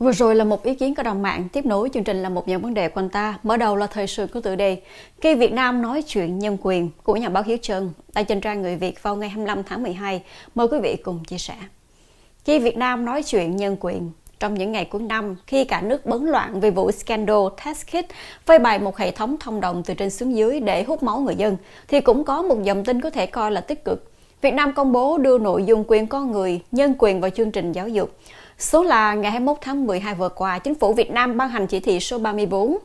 Vừa rồi là một ý kiến của đồng mạng tiếp nối chương trình là một nhóm vấn đề quanh ta. Mở đầu là thời sự của tự đề Khi Việt Nam nói chuyện nhân quyền của nhà báo Hiếu Trân tại trên trang Người Việt vào ngày 25 tháng 12. Mời quý vị cùng chia sẻ. Khi Việt Nam nói chuyện nhân quyền trong những ngày cuối năm khi cả nước bấn loạn vì vụ scandal test kit phơi bày một hệ thống thông đồng từ trên xuống dưới để hút máu người dân thì cũng có một dòng tin có thể coi là tích cực Việt Nam công bố đưa nội dung quyền con người, nhân quyền vào chương trình giáo dục. Số là ngày 21 tháng 12 vừa qua, chính phủ Việt Nam ban hành chỉ thị số 34.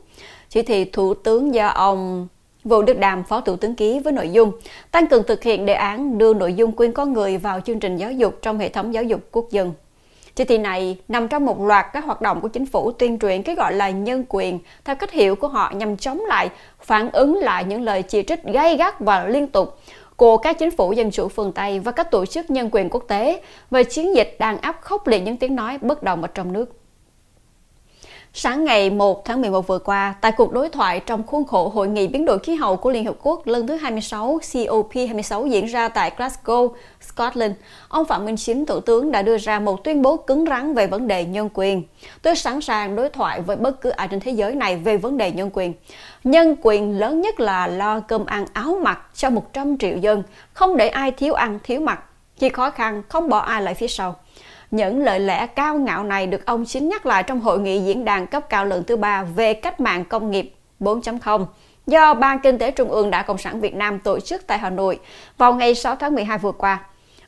Chỉ thị Thủ tướng do ông Vũ Đức Đàm, Phó Thủ tướng ký với nội dung tăng cường thực hiện đề án đưa nội dung quyền con người vào chương trình giáo dục trong hệ thống giáo dục quốc dân. Chỉ thị này nằm trong một loạt các hoạt động của chính phủ tuyên truyền cái gọi là nhân quyền theo cách hiểu của họ nhằm chống lại, phản ứng lại những lời chỉ trích gay gắt và liên tục của các chính phủ dân chủ phương Tây và các tổ chức nhân quyền quốc tế về chiến dịch đàn áp khốc liệt những tiếng nói bất đồng ở trong nước. Sáng ngày 1 tháng 11 vừa qua, tại cuộc đối thoại trong khuôn khổ Hội nghị biến đổi khí hậu của Liên Hợp Quốc lần thứ 26 COP26 diễn ra tại Glasgow, Scotland, ông Phạm Minh Chính, Thủ tướng đã đưa ra một tuyên bố cứng rắn về vấn đề nhân quyền. Tôi sẵn sàng đối thoại với bất cứ ai trên thế giới này về vấn đề nhân quyền. Nhân quyền lớn nhất là lo cơm ăn áo mặc cho 100 triệu dân, không để ai thiếu ăn thiếu mặc. Khi khó khăn, không bỏ ai lại phía sau. Những lời lẽ cao ngạo này được ông chính nhắc lại trong hội nghị diễn đàn cấp cao lần thứ ba về cách mạng công nghiệp 4.0 do Ban Kinh tế Trung ương Đảng Cộng sản Việt Nam tổ chức tại Hà Nội vào ngày 6 tháng 12 vừa qua.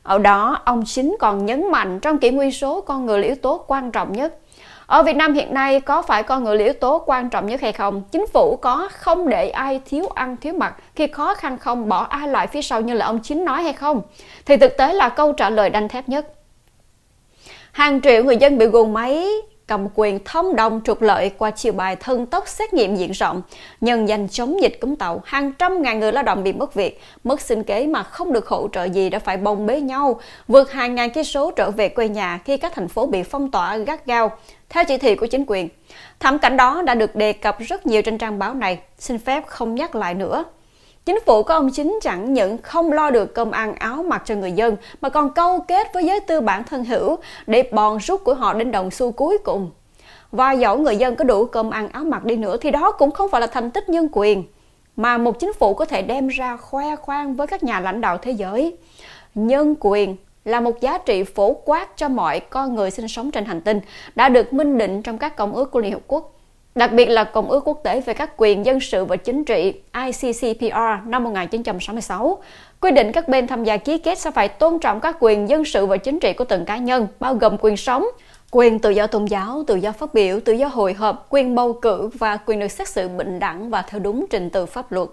Ở đó, ông Chính còn nhấn mạnh trong kỷ nguyên số con người là yếu tố quan trọng nhất. Ở Việt Nam hiện nay có phải con người là yếu tố quan trọng nhất hay không? Chính phủ có không để ai thiếu ăn thiếu mặc khi khó khăn không bỏ ai lại phía sau như là ông Chính nói hay không? Thì thực tế là câu trả lời đanh thép nhất. Hàng triệu người dân bị gồm máy cầm quyền thông đồng trục lợi qua chiều bài thân tốc xét nghiệm diện rộng. Nhân danh chống dịch cúm tàu, hàng trăm ngàn người lao động bị mất việc, mất sinh kế mà không được hỗ trợ gì đã phải bồng bế nhau, vượt hàng ngàn cây số trở về quê nhà khi các thành phố bị phong tỏa gắt gao, theo chỉ thị của chính quyền. Thảm cảnh đó đã được đề cập rất nhiều trên trang báo này, xin phép không nhắc lại nữa. Chính phủ của ông Chính chẳng những không lo được cơm ăn áo mặc cho người dân mà còn câu kết với giới tư bản thân hữu để bòn rút của họ đến đồng xu cuối cùng. Và dẫu người dân có đủ cơm ăn áo mặc đi nữa thì đó cũng không phải là thành tích nhân quyền mà một chính phủ có thể đem ra khoe khoang với các nhà lãnh đạo thế giới. Nhân quyền là một giá trị phổ quát cho mọi con người sinh sống trên hành tinh đã được minh định trong các công ước của Liên Hợp Quốc đặc biệt là Công ước Quốc tế về các quyền dân sự và chính trị ICCPR năm 1966, quy định các bên tham gia ký kết sẽ phải tôn trọng các quyền dân sự và chính trị của từng cá nhân, bao gồm quyền sống, quyền tự do tôn giáo, tự do phát biểu, tự do hội họp, quyền bầu cử và quyền được xét xử bình đẳng và theo đúng trình tự pháp luật.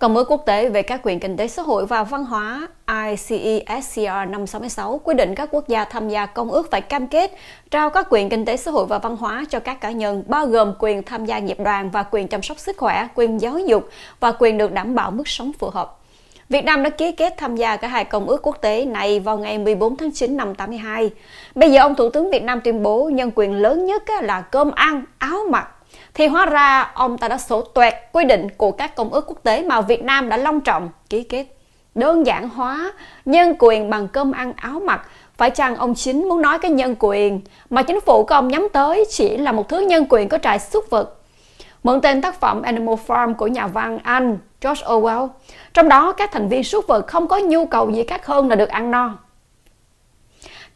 Còn mới quốc tế về các quyền kinh tế xã hội và văn hóa ICESCR 566 quy định các quốc gia tham gia công ước phải cam kết trao các quyền kinh tế xã hội và văn hóa cho các cá nhân bao gồm quyền tham gia nghiệp đoàn và quyền chăm sóc sức khỏe, quyền giáo dục và quyền được đảm bảo mức sống phù hợp. Việt Nam đã ký kết tham gia cả hai công ước quốc tế này vào ngày 14 tháng 9 năm 82. Bây giờ ông Thủ tướng Việt Nam tuyên bố nhân quyền lớn nhất là cơm ăn, áo mặc thì hóa ra ông ta đã sổ toẹt quy định của các công ước quốc tế mà Việt Nam đã long trọng ký kết. Đơn giản hóa nhân quyền bằng cơm ăn áo mặc phải chăng ông chính muốn nói cái nhân quyền mà chính phủ của ông nhắm tới chỉ là một thứ nhân quyền có trại xúc vật mượn tên tác phẩm Animal Farm của nhà văn Anh George Orwell. Trong đó, các thành viên súc vật không có nhu cầu gì khác hơn là được ăn no.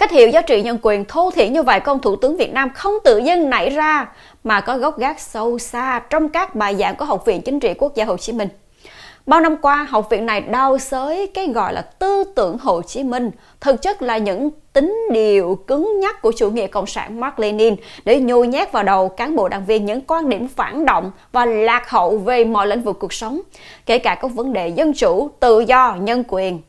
Cách hiểu giá trị nhân quyền thô thiển như vậy công Thủ tướng Việt Nam không tự dưng nảy ra mà có gốc gác sâu xa trong các bài giảng của Học viện Chính trị Quốc gia Hồ Chí Minh. Bao năm qua, học viện này đau xới cái gọi là tư tưởng Hồ Chí Minh, thực chất là những tính điều cứng nhắc của chủ nghĩa cộng sản Mark Lenin để nhồi nhét vào đầu cán bộ đảng viên những quan điểm phản động và lạc hậu về mọi lĩnh vực cuộc sống, kể cả các vấn đề dân chủ, tự do, nhân quyền,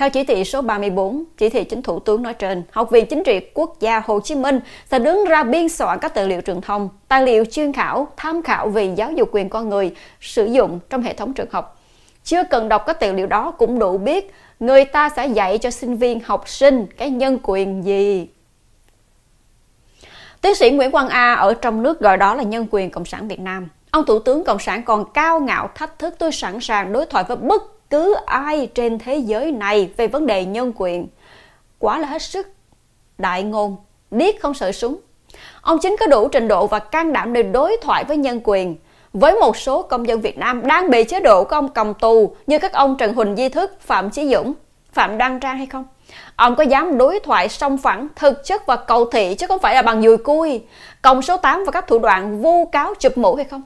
theo chỉ thị số 34, chỉ thị chính Thủ tướng nói trên, Học viện Chính trị Quốc gia Hồ Chí Minh sẽ đứng ra biên soạn các tài liệu truyền thông, tài liệu chuyên khảo, tham khảo về giáo dục quyền con người sử dụng trong hệ thống trường học. Chưa cần đọc các tài liệu đó cũng đủ biết người ta sẽ dạy cho sinh viên học sinh cái nhân quyền gì. Tiến sĩ Nguyễn Quang A ở trong nước gọi đó là nhân quyền Cộng sản Việt Nam. Ông Thủ tướng Cộng sản còn cao ngạo thách thức tôi sẵn sàng đối thoại với bất cứ ai trên thế giới này về vấn đề nhân quyền. Quả là hết sức đại ngôn, điếc không sợ súng. Ông chính có đủ trình độ và can đảm để đối thoại với nhân quyền. Với một số công dân Việt Nam đang bị chế độ của ông cầm tù như các ông Trần Huỳnh Di Thức, Phạm Chí Dũng, Phạm Đăng Trang hay không? Ông có dám đối thoại song phẳng, thực chất và cầu thị chứ không phải là bằng dùi cui, cộng số 8 và các thủ đoạn vu cáo chụp mũ hay không?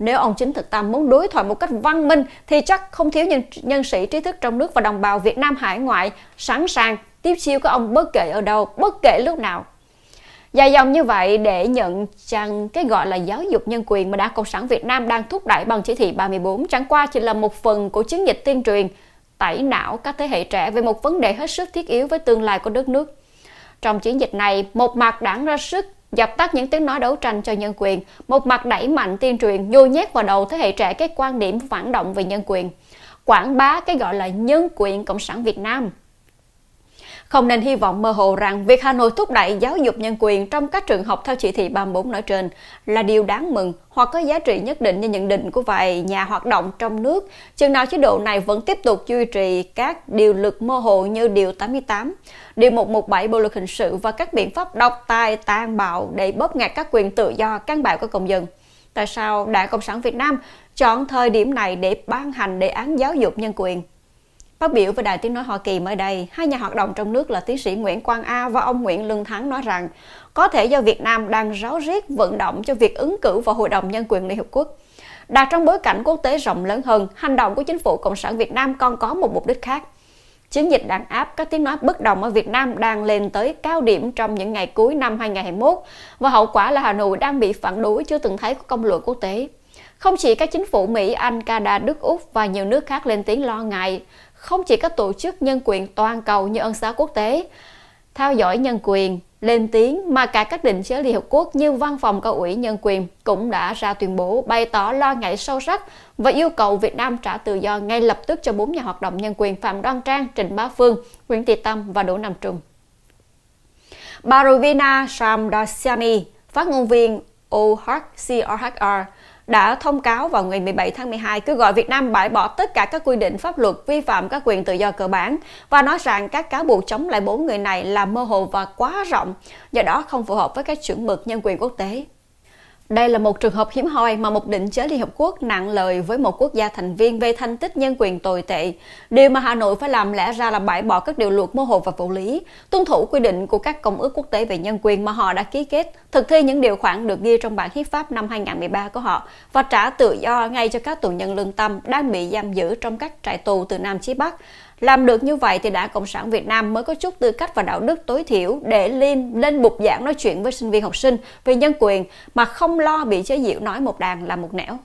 Nếu ông chính thực tâm muốn đối thoại một cách văn minh thì chắc không thiếu nhân, nhân sĩ trí thức trong nước và đồng bào Việt Nam hải ngoại sẵn sàng tiếp chiêu của ông bất kể ở đâu, bất kể lúc nào. Dài dòng như vậy để nhận rằng cái gọi là giáo dục nhân quyền mà Đảng Cộng sản Việt Nam đang thúc đẩy bằng chỉ thị 34 chẳng qua chỉ là một phần của chiến dịch tuyên truyền tẩy não các thế hệ trẻ về một vấn đề hết sức thiết yếu với tương lai của đất nước. Trong chiến dịch này, một mặt đảng ra sức dập tắt những tiếng nói đấu tranh cho nhân quyền, một mặt đẩy mạnh tuyên truyền nhô nhét vào đầu thế hệ trẻ các quan điểm phản động về nhân quyền, quảng bá cái gọi là nhân quyền cộng sản Việt Nam. Không nên hy vọng mơ hồ rằng việc Hà Nội thúc đẩy giáo dục nhân quyền trong các trường học theo chỉ thị 34 nói trên là điều đáng mừng hoặc có giá trị nhất định như nhận định của vài nhà hoạt động trong nước, chừng nào chế độ này vẫn tiếp tục duy trì các điều luật mơ hồ như Điều 88, Điều 117 Bộ Luật Hình sự và các biện pháp độc tài tàn bạo để bóp nghẹt các quyền tự do căn bản của công dân. Tại sao Đảng Cộng sản Việt Nam chọn thời điểm này để ban hành đề án giáo dục nhân quyền? Phát biểu với Đài Tiếng Nói Hoa Kỳ mới đây, hai nhà hoạt động trong nước là tiến sĩ Nguyễn Quang A và ông Nguyễn Lương Thắng nói rằng có thể do Việt Nam đang ráo riết vận động cho việc ứng cử vào Hội đồng Nhân quyền Liên Hợp Quốc. Đạt trong bối cảnh quốc tế rộng lớn hơn, hành động của chính phủ Cộng sản Việt Nam còn có một mục đích khác. Chiến dịch đàn áp các tiếng nói bất đồng ở Việt Nam đang lên tới cao điểm trong những ngày cuối năm 2021 và hậu quả là Hà Nội đang bị phản đối chưa từng thấy của công luận quốc tế. Không chỉ các chính phủ Mỹ, Anh, Canada, Đức, Úc và nhiều nước khác lên tiếng lo ngại, không chỉ các tổ chức nhân quyền toàn cầu như ân xá quốc tế, theo dõi nhân quyền, lên tiếng mà cả các định chế Liên Hợp Quốc như Văn phòng Cao ủy Nhân quyền cũng đã ra tuyên bố bày tỏ lo ngại sâu sắc và yêu cầu Việt Nam trả tự do ngay lập tức cho bốn nhà hoạt động nhân quyền Phạm Đoan Trang, Trịnh Bá Phương, Nguyễn Thị Tâm và Đỗ Nam Trung. Bà Rovina Shamdasiani, phát ngôn viên OHCRHR, đã thông cáo vào ngày 17 tháng 12 kêu gọi Việt Nam bãi bỏ tất cả các quy định pháp luật vi phạm các quyền tự do cơ bản và nói rằng các cáo buộc chống lại bốn người này là mơ hồ và quá rộng, do đó không phù hợp với các chuẩn mực nhân quyền quốc tế. Đây là một trường hợp hiếm hoi mà một định chế Liên Hợp Quốc nặng lời với một quốc gia thành viên về thành tích nhân quyền tồi tệ. Điều mà Hà Nội phải làm lẽ ra là bãi bỏ các điều luật mô hồ và vô lý, tuân thủ quy định của các công ước quốc tế về nhân quyền mà họ đã ký kết, thực thi những điều khoản được ghi trong bản hiến pháp năm 2013 của họ và trả tự do ngay cho các tù nhân lương tâm đang bị giam giữ trong các trại tù từ Nam chí Bắc làm được như vậy thì Đảng Cộng sản Việt Nam mới có chút tư cách và đạo đức tối thiểu để lên lên bục giảng nói chuyện với sinh viên học sinh về nhân quyền mà không lo bị chế giễu nói một đàn là một nẻo.